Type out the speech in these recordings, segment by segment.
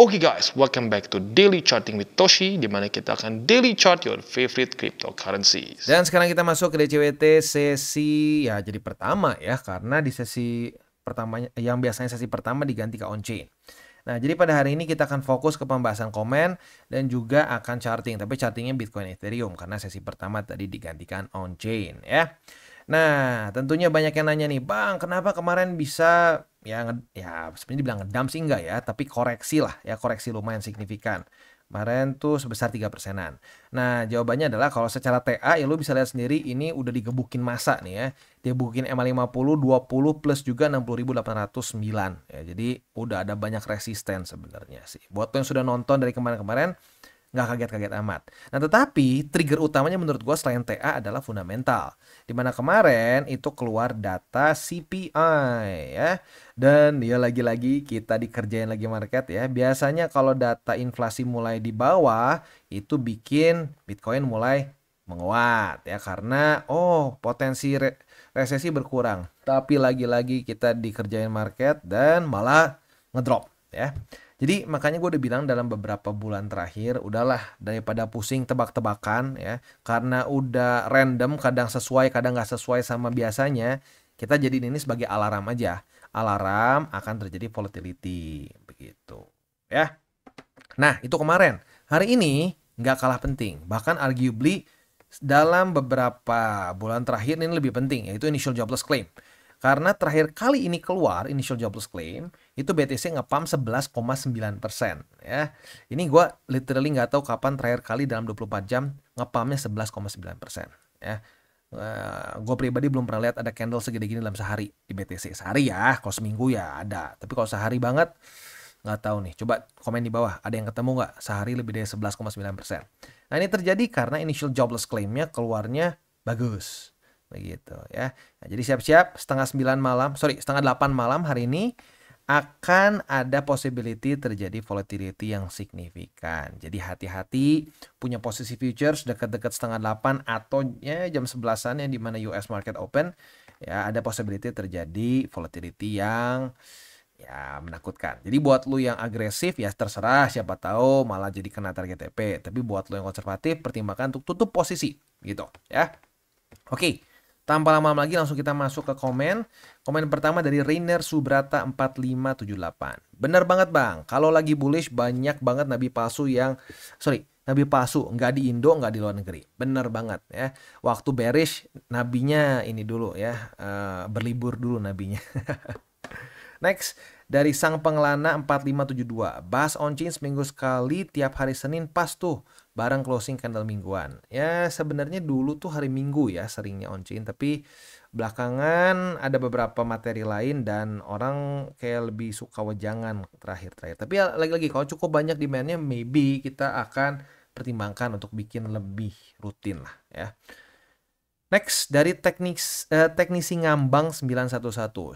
Oke okay guys, welcome back to Daily Charting with Toshi, di mana kita akan daily chart your favorite cryptocurrency. Dan sekarang kita masuk ke DCWT sesi ya jadi pertama ya, karena di sesi pertamanya yang biasanya sesi pertama diganti ke on chain. Nah, jadi pada hari ini kita akan fokus ke pembahasan komen dan juga akan charting, tapi chartingnya Bitcoin Ethereum karena sesi pertama tadi digantikan on chain ya. Nah, tentunya banyak yang nanya nih, Bang, kenapa kemarin bisa ya ya sebenarnya dibilang ngedam sih enggak ya, tapi koreksi lah ya, koreksi lumayan signifikan. Kemarin tuh sebesar tiga persenan. Nah, jawabannya adalah kalau secara TA ya lu bisa lihat sendiri ini udah digebukin masa nih ya. Dia Digebukin puluh 50, 20 plus juga 60.809. Ya, jadi udah ada banyak resisten sebenarnya sih. Buat lo yang sudah nonton dari kemarin-kemarin, nggak kaget-kaget amat. Nah tetapi trigger utamanya menurut gue selain TA adalah fundamental. Dimana kemarin itu keluar data CPI ya. Dan ya lagi-lagi kita dikerjain lagi market ya. Biasanya kalau data inflasi mulai di bawah itu bikin Bitcoin mulai menguat ya karena oh potensi re resesi berkurang. Tapi lagi-lagi kita dikerjain market dan malah ngedrop ya. Jadi makanya gue udah bilang dalam beberapa bulan terakhir udahlah daripada pusing tebak-tebakan ya karena udah random kadang sesuai kadang nggak sesuai sama biasanya kita jadi ini sebagai alarm aja alarm akan terjadi volatility begitu ya. Nah itu kemarin hari ini nggak kalah penting bahkan arguably dalam beberapa bulan terakhir ini lebih penting yaitu initial jobless claim karena terakhir kali ini keluar initial jobless claim itu BTC ngepam 11,9 persen ya ini gue literally nggak tahu kapan terakhir kali dalam 24 jam ngepamnya 11,9 persen ya Uh, eh, gue pribadi belum pernah lihat ada candle segede gini dalam sehari di BTC sehari ya kalau seminggu ya ada tapi kalau sehari banget nggak tahu nih coba komen di bawah ada yang ketemu nggak sehari lebih dari 11,9 persen nah ini terjadi karena initial jobless claimnya keluarnya bagus begitu ya nah, jadi siap-siap setengah 9 malam sorry setengah 8 malam hari ini akan ada possibility terjadi volatility yang signifikan. Jadi hati-hati punya posisi futures dekat-dekat setengah delapan atau ya, jam 11-an yang dimana US market open ya ada possibility terjadi volatility yang ya menakutkan. Jadi buat lu yang agresif ya terserah siapa tahu malah jadi kena target TP. Tapi buat lu yang konservatif pertimbangkan untuk tutup posisi gitu ya. Oke. Okay. Tanpa lama-lama lagi langsung kita masuk ke komen. Komen pertama dari Rainer Subrata 4578. Benar banget bang, kalau lagi bullish banyak banget nabi palsu yang, sorry, nabi palsu nggak di Indo nggak di luar negeri. Benar banget ya. Waktu bearish nabinya ini dulu ya, uh, berlibur dulu nabinya. Next, dari sang pengelana 4572. Bahas on chain seminggu sekali tiap hari Senin pas tuh barang closing candle mingguan. Ya sebenarnya dulu tuh hari Minggu ya seringnya on chain tapi belakangan ada beberapa materi lain dan orang kayak lebih suka wejangan terakhir-terakhir. Tapi ya, lagi-lagi kalau cukup banyak demandnya maybe kita akan pertimbangkan untuk bikin lebih rutin lah ya. Next dari teknis eh, teknisi ngambang 911.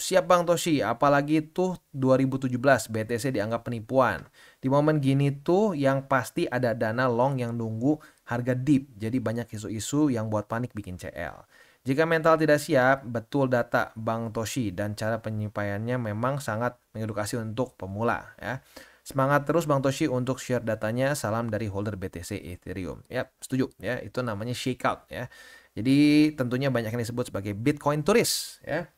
Siap Bang Toshi, apalagi tuh 2017 BTC dianggap penipuan. Di momen gini tuh yang pasti ada dana long yang nunggu harga deep. Jadi banyak isu-isu yang buat panik bikin CL. Jika mental tidak siap, betul data Bang Toshi dan cara penyimpaiannya memang sangat mengedukasi untuk pemula ya. Semangat terus Bang Toshi untuk share datanya. Salam dari holder BTC Ethereum. Ya, setuju ya. Itu namanya shakeout ya. Jadi tentunya banyak yang disebut sebagai Bitcoin turis ya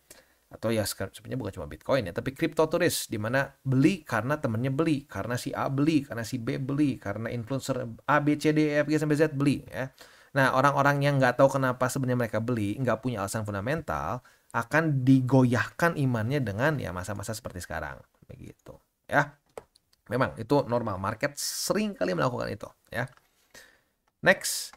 atau ya sebenarnya bukan cuma Bitcoin ya, tapi crypto turis di mana beli karena temennya beli, karena si A beli, karena si B beli, karena influencer A B C D E F G sampai Z beli ya. Nah, orang-orang yang nggak tahu kenapa sebenarnya mereka beli, nggak punya alasan fundamental, akan digoyahkan imannya dengan ya masa-masa seperti sekarang, begitu ya. Memang itu normal, market sering kali melakukan itu ya. Next,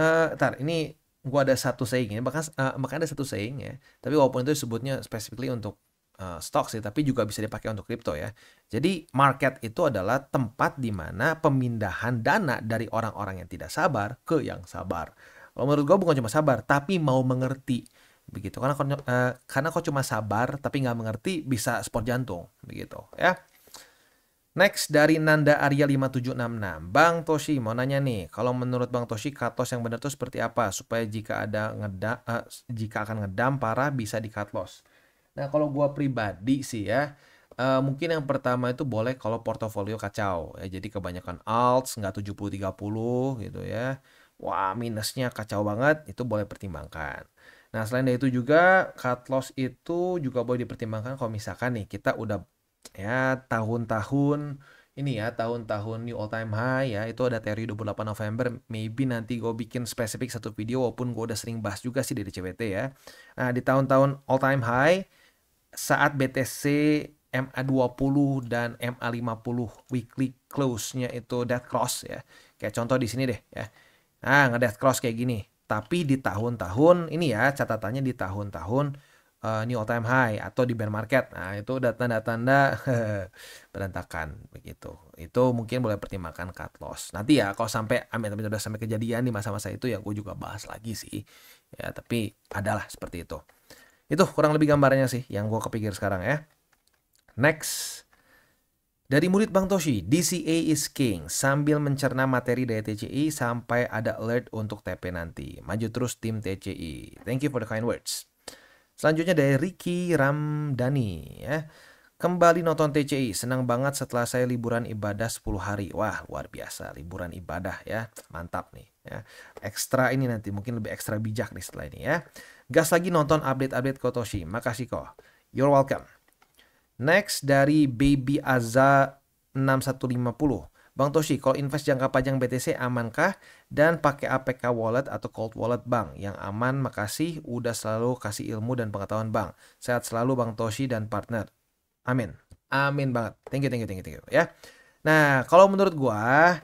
uh, eh, tar ini gue ada satu saying ya, bahkan uh, eh, makanya ada satu saying ya tapi walaupun itu disebutnya specifically untuk uh, eh, stok sih tapi juga bisa dipakai untuk kripto ya jadi market itu adalah tempat di mana pemindahan dana dari orang-orang yang tidak sabar ke yang sabar kalau menurut gue bukan cuma sabar tapi mau mengerti begitu karena uh, karena kau cuma sabar tapi nggak mengerti bisa sport jantung begitu ya Next dari Nanda Arya 5766. Bang Toshi mau nanya nih, kalau menurut Bang Toshi katos yang benar itu seperti apa supaya jika ada ngeda uh, jika akan ngedam parah bisa di cut Nah, kalau gua pribadi sih ya, uh, mungkin yang pertama itu boleh kalau portofolio kacau ya. Jadi kebanyakan alts nggak 70 30 gitu ya. Wah, minusnya kacau banget, itu boleh pertimbangkan. Nah, selain dari itu juga cut loss itu juga boleh dipertimbangkan kalau misalkan nih kita udah ya tahun-tahun ini ya tahun-tahun new all time high ya itu ada teori 28 November maybe nanti gue bikin spesifik satu video walaupun gue udah sering bahas juga sih dari CBT ya nah di tahun-tahun all time high saat BTC MA20 dan MA50 weekly close-nya itu death cross ya kayak contoh di sini deh ya nah nge death cross kayak gini tapi di tahun-tahun ini ya catatannya di tahun-tahun uh, new all time high atau di bear market. Nah, itu udah tanda-tanda berantakan begitu. Itu mungkin boleh pertimbangkan cut loss. Nanti ya kalau sampai amin tapi sudah sampai kejadian di masa-masa itu ya gue juga bahas lagi sih. Ya, tapi adalah seperti itu. Itu kurang lebih gambarnya sih yang gue kepikir sekarang ya. Next. Dari murid Bang Toshi, DCA is king. Sambil mencerna materi dari TCI sampai ada alert untuk TP nanti. Maju terus tim TCI. Thank you for the kind words. Selanjutnya dari Ricky Ramdhani ya. Kembali nonton TCI, senang banget setelah saya liburan ibadah 10 hari. Wah, luar biasa, liburan ibadah ya. Mantap nih ya. Ekstra ini nanti mungkin lebih ekstra bijak nih setelah ini ya. Gas lagi nonton update-update Kotoshi. Makasih kok. You're welcome. Next dari Baby Azza 6150. Bang Toshi, kalau invest jangka panjang BTC amankah? Dan pakai APK wallet atau cold wallet Bang yang aman. Makasih udah selalu kasih ilmu dan pengetahuan Bang. Sehat selalu Bang Toshi dan partner. Amin. Amin banget. Thank you, thank you, thank you, thank you. Ya. Nah, kalau menurut gua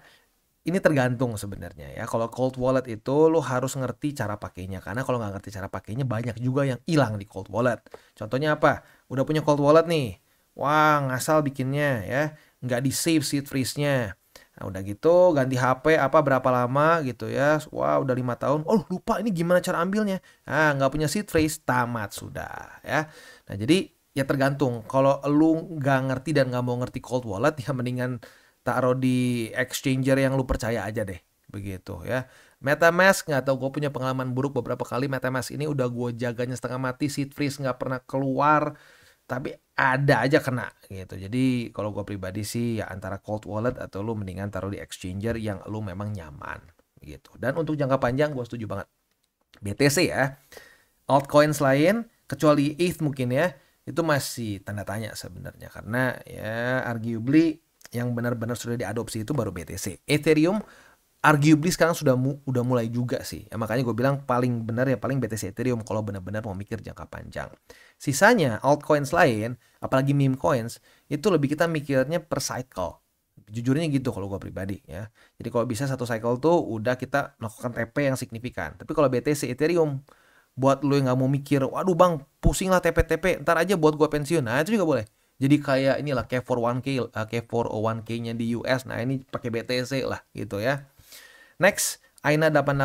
ini tergantung sebenarnya ya. Kalau cold wallet itu lo harus ngerti cara pakainya karena kalau nggak ngerti cara pakainya banyak juga yang hilang di cold wallet. Contohnya apa? Udah punya cold wallet nih. Wah, ngasal bikinnya ya. Nggak di save seed freeze nya Nah, udah gitu ganti HP apa berapa lama gitu ya. Wah, udah lima tahun. Oh, lupa ini gimana cara ambilnya. Ah, nggak punya seed phrase, tamat sudah ya. Nah, jadi ya tergantung. Kalau lu nggak ngerti dan nggak mau ngerti cold wallet, ya mendingan taruh di exchanger yang lu percaya aja deh. Begitu ya. MetaMask nggak tahu gue punya pengalaman buruk beberapa kali MetaMask ini udah gue jaganya setengah mati, seed freeze nggak pernah keluar tapi ada aja kena gitu. Jadi kalau gue pribadi sih ya antara cold wallet atau lu mendingan taruh di exchanger yang lu memang nyaman gitu. Dan untuk jangka panjang gue setuju banget. BTC ya. Altcoins lain kecuali ETH mungkin ya itu masih tanda tanya sebenarnya karena ya arguably yang benar-benar sudah diadopsi itu baru BTC. Ethereum arguably sekarang sudah mu, udah mulai juga sih. Ya, makanya gue bilang paling benar ya paling BTC Ethereum kalau benar-benar mau mikir jangka panjang. Sisanya altcoins lain, apalagi meme coins, itu lebih kita mikirnya per cycle. Jujurnya gitu kalau gue pribadi ya. Jadi kalau bisa satu cycle tuh udah kita melakukan TP yang signifikan. Tapi kalau BTC Ethereum buat lo yang gak mau mikir, waduh bang pusing lah TP-TP, ntar aja buat gue pensiun. Nah itu juga boleh. Jadi kayak inilah K401K, K401K-nya eh, di US. Nah ini pakai BTC lah gitu ya Next, Aina 88.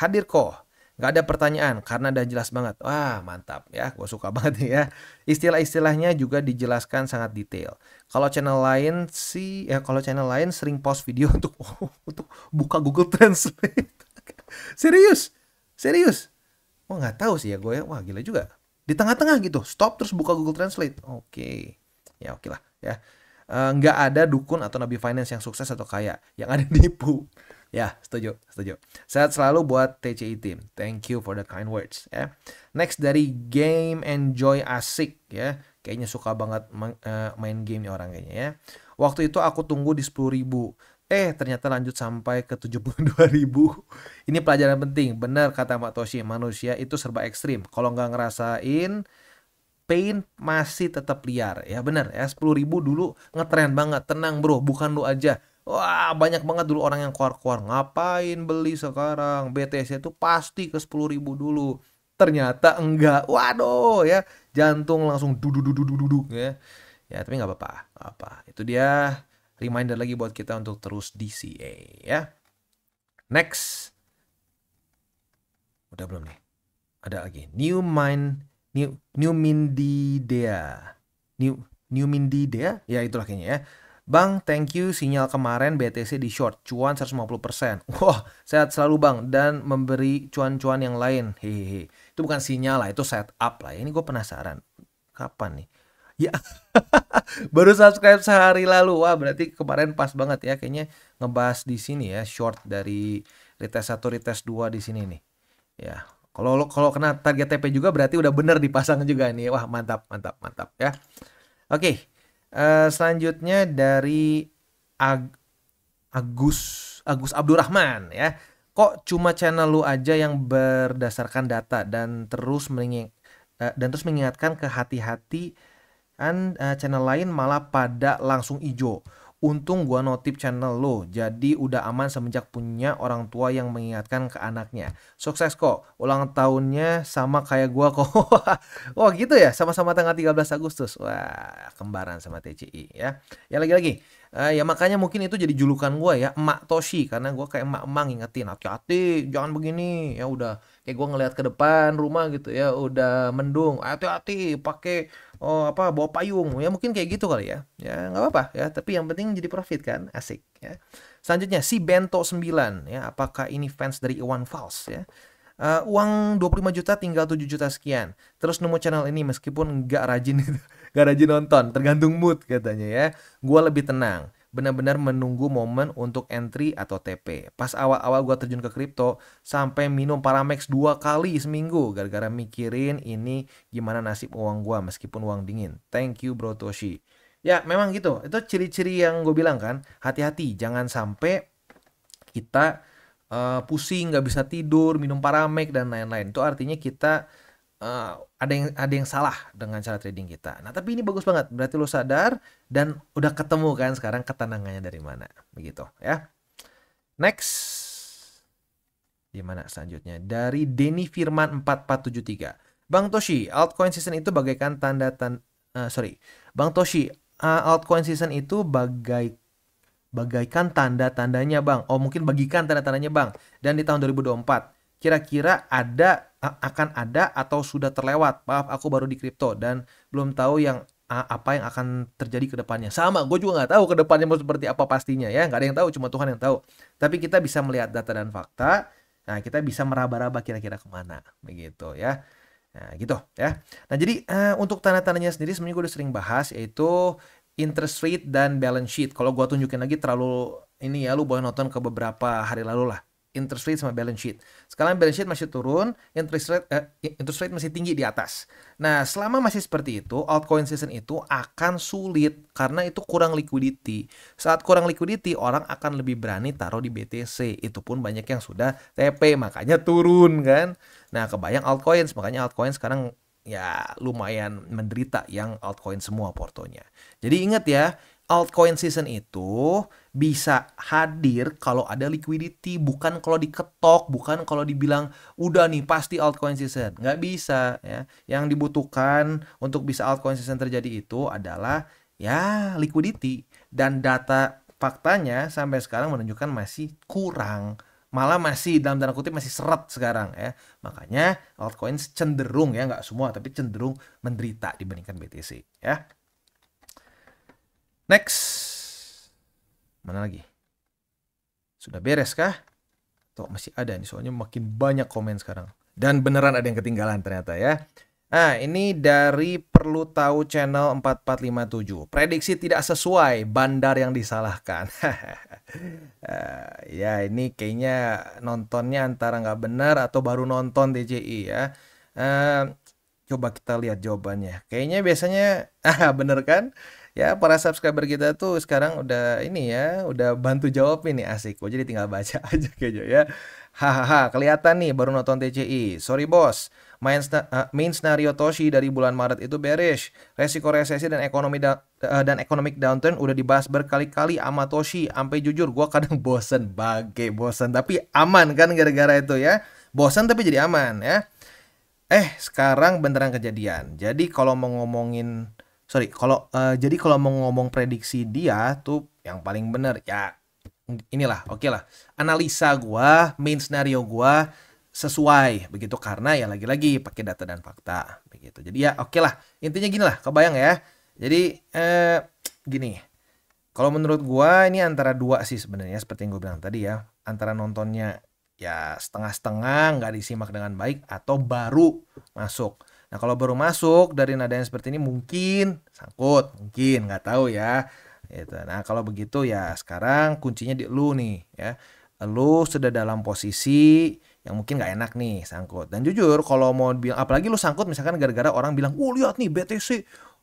Hadir kok. Gak ada pertanyaan karena udah jelas banget. Wah mantap ya, gue suka banget ya. Istilah-istilahnya juga dijelaskan sangat detail. Kalau channel lain sih, ya kalau channel lain sering post video untuk oh, untuk buka Google Translate. serius, serius. Wah gak nggak tahu sih ya gue. ya. Wah gila juga. Di tengah-tengah gitu, stop terus buka Google Translate. Oke, okay. ya oke okay lah ya. Eh, nggak ada dukun atau nabi finance yang sukses atau kaya, yang ada nipu. Ya, setuju, setuju. Sehat selalu buat TCI e Team. Thank you for the kind words. Ya. Next dari Game Enjoy Asik ya. Kayaknya suka banget eh, main, game nih orang kayaknya ya. Waktu itu aku tunggu di 10 ribu. Eh ternyata lanjut sampai ke 72 ribu. Ini pelajaran penting. Benar kata Mbak Toshi, manusia itu serba ekstrim. Kalau nggak ngerasain pain masih tetap liar ya benar ya 10 ribu dulu ngetren banget tenang bro bukan lu aja Wah banyak banget dulu orang yang keluar-keluar Ngapain beli sekarang BTC itu pasti ke 10 ribu dulu Ternyata enggak Waduh ya Jantung langsung dududududududuk ya Ya tapi nggak apa-apa apa Itu dia reminder lagi buat kita untuk terus DCA ya Next Udah belum nih Ada lagi New Mind New, New Dea New, New Dea Ya itulah kayaknya ya Bang, thank you sinyal kemarin BTC di short, cuan 150%. Wah, sehat selalu bang, dan memberi cuan-cuan yang lain. Hehehe. Itu bukan sinyal lah, itu setup lah. Ini gue penasaran, kapan nih? Ya, baru subscribe sehari lalu. Wah, berarti kemarin pas banget ya. Kayaknya ngebahas di sini ya, short dari retest satu, retest dua di sini nih. Ya, kalau kalau kena target TP juga berarti udah bener dipasang juga nih. Wah, mantap, mantap, mantap ya. Oke. Okay. Uh, selanjutnya dari Ag Agus Agus Abdurrahman ya. Kok cuma channel lu aja yang berdasarkan data dan terus mengingat uh, eh, dan terus mengingatkan ke hati-hati kan uh, channel lain malah pada langsung ijo. Untung gua notif channel lo, jadi udah aman semenjak punya orang tua yang mengingatkan ke anaknya. Sukses kok, ulang tahunnya sama kayak gua kok. Wah oh, gitu ya, sama-sama tanggal 13 Agustus. Wah, kembaran sama TCI ya. Ya lagi-lagi, Uh, ya makanya mungkin itu jadi julukan gue ya emak Toshi karena gue kayak emak emang ingetin hati-hati jangan begini ya udah kayak gue ngelihat ke depan rumah gitu ya udah mendung hati-hati pakai oh apa bawa payung ya mungkin kayak gitu kali ya ya nggak apa-apa ya tapi yang penting jadi profit kan asik ya selanjutnya si Bento 9 ya apakah ini fans dari Iwan Fals ya uh, uang 25 juta tinggal 7 juta sekian terus nemu channel ini meskipun nggak rajin gitu gak rajin nonton tergantung mood katanya ya gue lebih tenang benar-benar menunggu momen untuk entry atau TP. Pas awal-awal gue terjun ke kripto, sampai minum Paramex dua kali seminggu gara-gara mikirin ini gimana nasib uang gue meskipun uang dingin. Thank you Bro Toshi. Ya memang gitu, itu ciri-ciri yang gue bilang kan, hati-hati jangan sampai kita uh, pusing, nggak bisa tidur, minum Paramex dan lain-lain. Itu artinya kita uh, ada yang ada yang salah dengan cara trading kita. Nah, tapi ini bagus banget. Berarti lo sadar dan udah ketemu kan sekarang ketenangannya dari mana. Begitu ya. Next. Di mana selanjutnya? Dari Denny Firman 4473. Bang Toshi, altcoin season itu bagaikan tanda tanda uh, eh, sorry. Bang Toshi, uh, altcoin season itu bagai bagaikan tanda-tandanya, Bang. Oh, mungkin bagikan tanda-tandanya, Bang. Dan di tahun 2024, kira-kira ada akan ada atau sudah terlewat. Maaf, aku baru di kripto dan belum tahu yang apa yang akan terjadi ke depannya. Sama, gue juga nggak tahu ke depannya mau seperti apa pastinya ya. Nggak ada yang tahu, cuma Tuhan yang tahu. Tapi kita bisa melihat data dan fakta. Nah, kita bisa meraba-raba kira-kira kemana. Begitu ya. Nah, gitu ya. Nah, jadi uh, untuk tanda-tandanya sendiri sebenarnya gue udah sering bahas yaitu interest rate dan balance sheet. Kalau gue tunjukin lagi terlalu ini ya, lu boleh nonton ke beberapa hari lalu lah interest rate sama balance sheet. Sekarang balance sheet masih turun, interest rate eh, interest rate masih tinggi di atas. Nah, selama masih seperti itu, altcoin season itu akan sulit karena itu kurang liquidity. Saat kurang liquidity, orang akan lebih berani taruh di BTC. Itu pun banyak yang sudah TP, makanya turun kan. Nah, kebayang altcoins, makanya altcoins sekarang ya lumayan menderita yang altcoin semua portonya. Jadi ingat ya, altcoin season itu bisa hadir kalau ada liquidity, bukan kalau diketok, bukan kalau dibilang udah nih pasti altcoin season. Nggak bisa ya. Yang dibutuhkan untuk bisa altcoin season terjadi itu adalah ya liquidity dan data faktanya sampai sekarang menunjukkan masih kurang malah masih dalam tanda kutip masih seret sekarang ya makanya altcoins cenderung ya nggak semua tapi cenderung menderita dibandingkan BTC ya Next. Mana lagi? Sudah beres kah? Tuh masih ada nih, soalnya makin banyak komen sekarang. Dan beneran ada yang ketinggalan ternyata ya. Nah, ini dari perlu tahu channel 4457. Prediksi tidak sesuai, bandar yang disalahkan. Ah, ya, ini kayaknya nontonnya antara nggak benar atau baru nonton DJI ya. Uh, coba kita lihat jawabannya. Kayaknya biasanya, ah, bener kan? ya para subscriber kita tuh sekarang udah ini ya udah bantu jawab ini asik gue jadi tinggal baca aja kayaknya ya hahaha kelihatan nih baru nonton TCI sorry bos main, uh, main scenario Toshi dari bulan Maret itu bearish. Resiko resesi dan ekonomi da eh, dan economic downturn udah dibahas berkali-kali sama Toshi. Sampai jujur gue kadang bosen, bagai bosen. Tapi aman kan gara-gara itu ya. Bosen tapi jadi aman ya. Eh sekarang beneran kejadian. Jadi kalau mau ngomongin sorry kalau uh, jadi kalau mau ngomong prediksi dia tuh yang paling bener ya inilah oke okay lah analisa gua main scenario gua sesuai begitu karena ya lagi-lagi pakai data dan fakta begitu jadi ya oke okay lah intinya gini lah kebayang ya jadi eh, gini kalau menurut gua ini antara dua sih sebenarnya seperti yang gue bilang tadi ya antara nontonnya ya setengah-setengah nggak disimak dengan baik atau baru masuk Nah kalau baru masuk dari nada yang seperti ini mungkin sangkut, mungkin nggak tahu ya. Gitu. Nah kalau begitu ya sekarang kuncinya di lu nih ya. Lu sudah dalam posisi yang mungkin nggak enak nih sangkut. Dan jujur kalau mau bilang apalagi lu sangkut misalkan gara-gara orang bilang, "Oh lihat nih BTC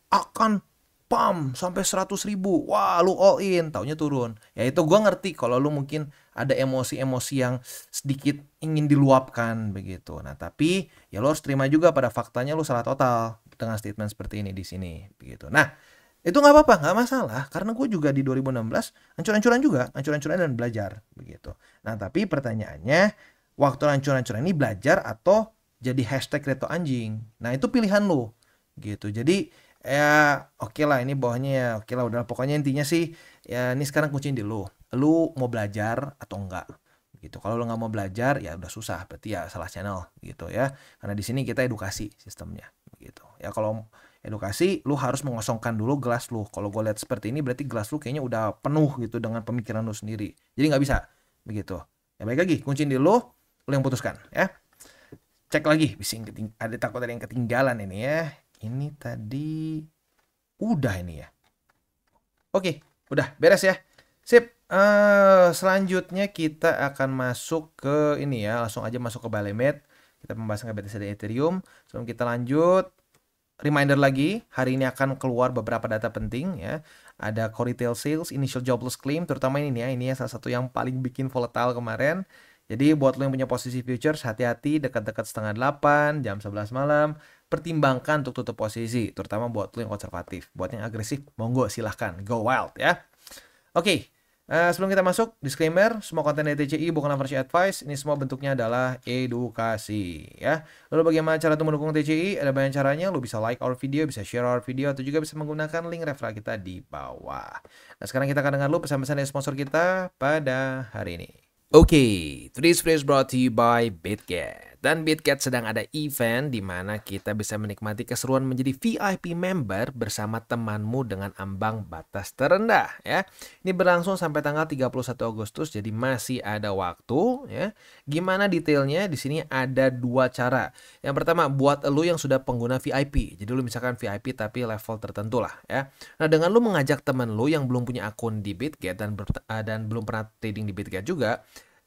akan pam sampai 100 ribu wah lu all in taunya turun ya itu gue ngerti kalau lu mungkin ada emosi-emosi yang sedikit ingin diluapkan begitu nah tapi ya lu harus terima juga pada faktanya lu salah total dengan statement seperti ini di sini begitu nah itu nggak apa-apa nggak masalah karena gue juga di 2016 ancur-ancuran juga ancur-ancuran dan belajar begitu nah tapi pertanyaannya waktu ancur-ancuran ini belajar atau jadi hashtag reto anjing nah itu pilihan lo gitu jadi ya oke okay lah ini bawahnya ya oke okay lah udah pokoknya intinya sih ya ini sekarang kunciin di lu lu mau belajar atau enggak gitu kalau lu nggak mau belajar ya udah susah berarti ya salah channel gitu ya karena di sini kita edukasi sistemnya gitu ya kalau edukasi lu harus mengosongkan dulu gelas lu kalau gue lihat seperti ini berarti gelas lu kayaknya udah penuh gitu dengan pemikiran lu sendiri jadi nggak bisa begitu ya baik lagi kunciin di lu lu yang putuskan ya cek lagi bising ada takut ada yang ketinggalan ini ya ini tadi udah ini ya. Oke, udah beres ya. Sip. Uh, selanjutnya kita akan masuk ke ini ya, langsung aja masuk ke Balemet. Kita membahasnya ke BTC dan Ethereum. Sebelum kita lanjut, reminder lagi, hari ini akan keluar beberapa data penting ya. Ada core retail sales, initial jobless claim, terutama ini ya, ini ya salah satu yang paling bikin volatile kemarin. Jadi buat lo yang punya posisi futures, hati-hati dekat-dekat setengah delapan jam 11 malam, pertimbangkan untuk tutup posisi, terutama buat lo yang konservatif. Buat yang agresif, monggo silahkan, go wild ya. Oke, okay. uh, eh, sebelum kita masuk, disclaimer, semua konten dari TCI bukanlah versi advice, ini semua bentuknya adalah edukasi ya. Lalu bagaimana cara untuk mendukung TCI? Ada banyak caranya, lo bisa like our video, bisa share our video, atau juga bisa menggunakan link referral kita di bawah. Nah sekarang kita akan dengar lo pesan-pesan dari sponsor kita pada hari ini. Okay, today's phrase brought to you by BitGet. Dan BitGet sedang ada event di mana kita bisa menikmati keseruan menjadi VIP member bersama temanmu dengan ambang batas terendah ya. Ini berlangsung sampai tanggal 31 Agustus jadi masih ada waktu ya. Gimana detailnya? Di sini ada dua cara. Yang pertama buat lu yang sudah pengguna VIP. Jadi lu misalkan VIP tapi level tertentu lah ya. Nah, dengan lu mengajak teman lu yang belum punya akun di BitGet dan dan belum pernah trading di BitGet juga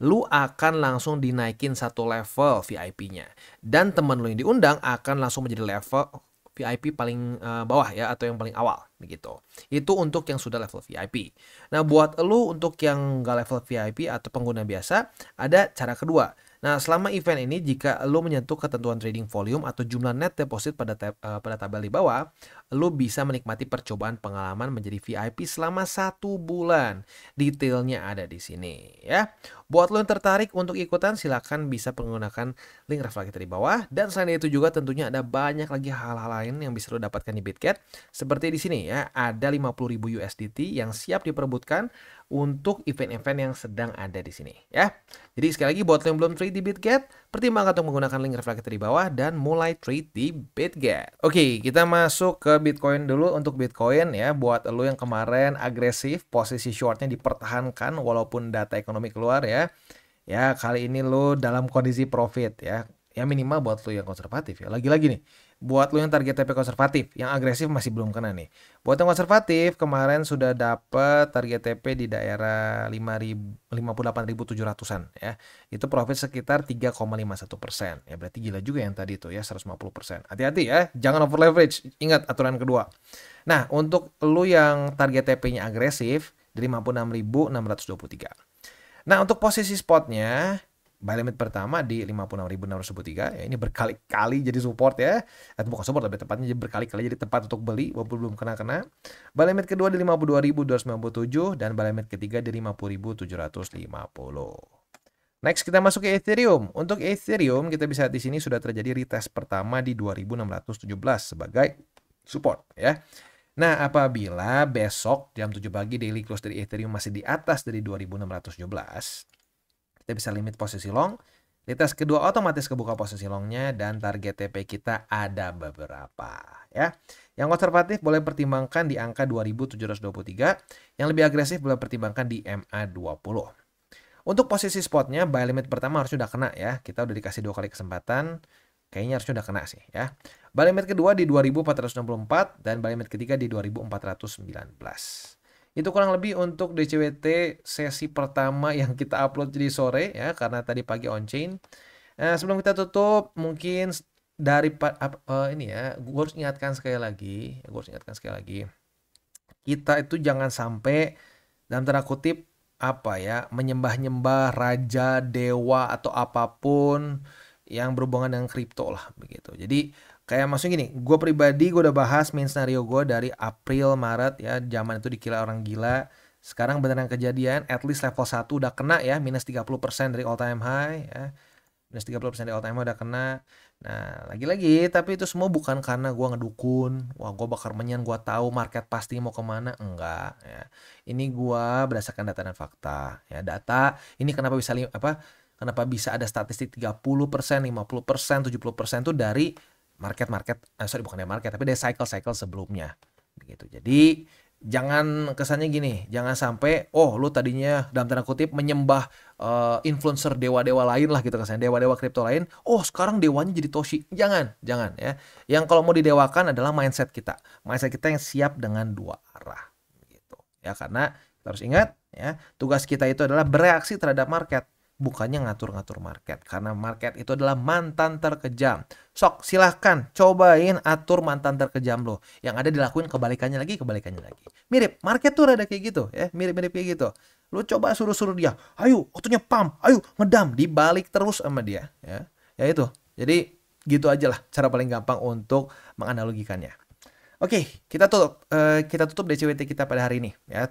lu akan langsung dinaikin satu level VIP-nya. Dan teman lu yang diundang akan langsung menjadi level VIP paling uh, bawah ya atau yang paling awal begitu. Itu untuk yang sudah level VIP. Nah, buat lu untuk yang nggak level VIP atau pengguna biasa, ada cara kedua. Nah, selama event ini jika lu menyentuh ketentuan trading volume atau jumlah net deposit pada tab, uh, pada tabel di bawah, lu bisa menikmati percobaan pengalaman menjadi VIP selama satu bulan. Detailnya ada di sini ya. Buat lo yang tertarik untuk ikutan silahkan bisa menggunakan link referral kita di bawah. Dan selain itu juga tentunya ada banyak lagi hal-hal lain yang bisa lo dapatkan di Bitget. Seperti di sini ya, ada 50.000 USDT yang siap diperebutkan untuk event-event yang sedang ada di sini ya. Jadi sekali lagi buat lo yang belum free di Bitget, Pertimbangkan untuk menggunakan link reflektor di bawah dan mulai trade di Bitget. Oke, kita masuk ke Bitcoin dulu untuk Bitcoin ya. Buat lo yang kemarin agresif, posisi shortnya dipertahankan walaupun data ekonomi keluar ya. Ya, kali ini lo dalam kondisi profit ya. Ya minimal buat lo yang konservatif ya. Lagi-lagi nih, buat lo yang target TP konservatif, yang agresif masih belum kena nih. Buat yang konservatif, kemarin sudah dapat target TP di daerah 58.700-an ya. Itu profit sekitar 3,51 persen. Ya berarti gila juga yang tadi itu ya 150 persen. Hati-hati ya, jangan over leverage. Ingat aturan kedua. Nah, untuk lo yang target TP-nya agresif, di 56.623. Nah, untuk posisi spotnya, buy limit pertama di 56.603 ya ini berkali-kali jadi support ya atau bukan support tapi tepatnya jadi berkali-kali jadi tepat untuk beli walaupun belum kena-kena buy limit kedua di 52.297 dan buy limit ketiga di 50.750 Next kita masuk ke Ethereum. Untuk Ethereum kita bisa di sini sudah terjadi retest pertama di 2617 sebagai support ya. Nah, apabila besok jam 7 pagi daily close dari Ethereum masih di atas dari 2617, kita bisa limit posisi long. tes kedua otomatis kebuka posisi longnya dan target TP kita ada beberapa ya. Yang konservatif boleh pertimbangkan di angka 2723, yang lebih agresif boleh pertimbangkan di MA 20. Untuk posisi spotnya, buy limit pertama harus sudah kena ya. Kita udah dikasih dua kali kesempatan, kayaknya harus sudah kena sih ya. Buy limit kedua di 2464 dan buy limit ketiga di 2419. Itu kurang lebih untuk DCWT sesi pertama yang kita upload jadi sore ya karena tadi pagi on chain. Nah, sebelum kita tutup mungkin dari uh, ini ya, gue harus ingatkan sekali lagi, gue harus ingatkan sekali lagi. Kita itu jangan sampai dalam tanda kutip apa ya, menyembah-nyembah raja, dewa atau apapun yang berhubungan dengan kripto lah begitu. Jadi kayak maksudnya gini gue pribadi gue udah bahas main senario gue dari April Maret ya zaman itu dikira orang gila sekarang beneran kejadian at least level 1 udah kena ya minus 30% dari all time high ya minus 30% dari all time high udah kena nah lagi-lagi tapi itu semua bukan karena gue ngedukun wah gue bakar menyan gue tahu market pasti mau kemana enggak ya ini gue berdasarkan data dan fakta ya data ini kenapa bisa apa kenapa bisa ada statistik 30%, 50%, 70% itu dari market-market, eh, sorry bukan dari ya, market, tapi dari cycle-cycle sebelumnya. Begitu. Jadi jangan kesannya gini, jangan sampai oh lu tadinya dalam tanda kutip menyembah uh, influencer dewa-dewa lain lah gitu kesannya, dewa-dewa kripto lain, oh sekarang dewanya jadi Toshi. Jangan, jangan ya. Yang kalau mau didewakan adalah mindset kita. Mindset kita yang siap dengan dua arah gitu. Ya karena kita harus ingat ya, tugas kita itu adalah bereaksi terhadap market bukannya ngatur-ngatur market karena market itu adalah mantan terkejam. Sok silahkan cobain atur mantan terkejam lo. Yang ada dilakuin kebalikannya lagi, kebalikannya lagi. Mirip market tuh rada kayak gitu ya, mirip-mirip kayak gitu. Lu coba suruh-suruh dia, ayo waktunya pam, ayo ngedam, dibalik terus sama dia ya. Ya itu. Jadi gitu aja lah cara paling gampang untuk menganalogikannya. Oke, kita tutup uh, kita tutup DCWT kita pada hari ini ya.